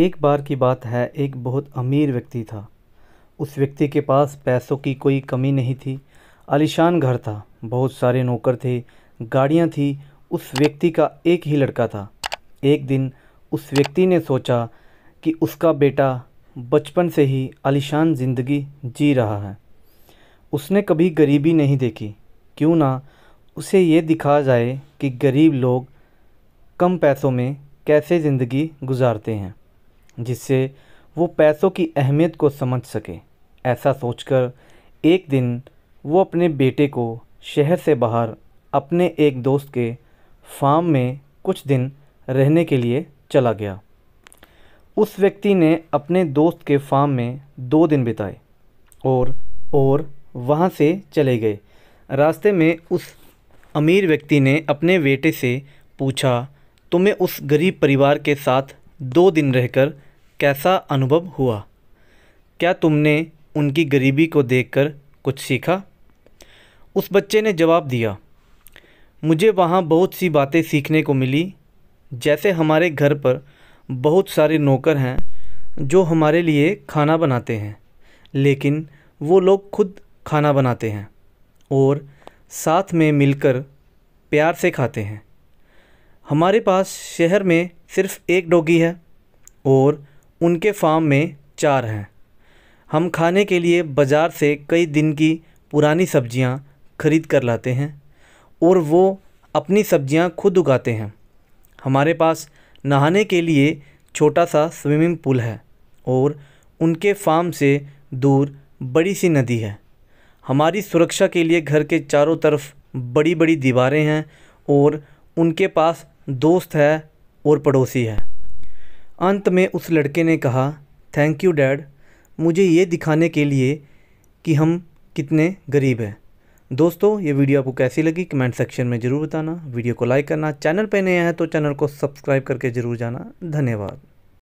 एक बार की बात है एक बहुत अमीर व्यक्ति था उस व्यक्ति के पास पैसों की कोई कमी नहीं थी आलिशान घर था बहुत सारे नौकर थे गाड़ियाँ थी उस व्यक्ति का एक ही लड़का था एक दिन उस व्यक्ति ने सोचा कि उसका बेटा बचपन से ही आलिशान ज़िंदगी जी रहा है उसने कभी गरीबी नहीं देखी क्यों ना उसे ये दिखा जाए कि गरीब लोग कम पैसों में कैसे ज़िंदगी गुजारते हैं जिससे वो पैसों की अहमियत को समझ सके ऐसा सोचकर एक दिन वो अपने बेटे को शहर से बाहर अपने एक दोस्त के फार्म में कुछ दिन रहने के लिए चला गया उस व्यक्ति ने अपने दोस्त के फार्म में दो दिन बिताए और और वहाँ से चले गए रास्ते में उस अमीर व्यक्ति ने अपने बेटे से पूछा तुम्हें उस गरीब परिवार के साथ दो दिन रहकर कैसा अनुभव हुआ क्या तुमने उनकी गरीबी को देखकर कुछ सीखा उस बच्चे ने जवाब दिया मुझे वहाँ बहुत सी बातें सीखने को मिली जैसे हमारे घर पर बहुत सारे नौकर हैं जो हमारे लिए खाना बनाते हैं लेकिन वो लोग खुद खाना बनाते हैं और साथ में मिलकर प्यार से खाते हैं हमारे पास शहर में सिर्फ एक डॉगी है और उनके फार्म में चार हैं हम खाने के लिए बाज़ार से कई दिन की पुरानी सब्जियां ख़रीद कर लाते हैं और वो अपनी सब्जियां खुद उगाते हैं हमारे पास नहाने के लिए छोटा सा स्विमिंग पूल है और उनके फार्म से दूर बड़ी सी नदी है हमारी सुरक्षा के लिए घर के चारों तरफ बड़ी बड़ी दीवारें हैं और उनके पास दोस्त है और पड़ोसी है अंत में उस लड़के ने कहा थैंक यू डैड मुझे ये दिखाने के लिए कि हम कितने गरीब हैं दोस्तों ये वीडियो आपको कैसी लगी कमेंट सेक्शन में ज़रूर बताना वीडियो को लाइक करना चैनल पर नए हैं तो चैनल को सब्सक्राइब करके ज़रूर जाना धन्यवाद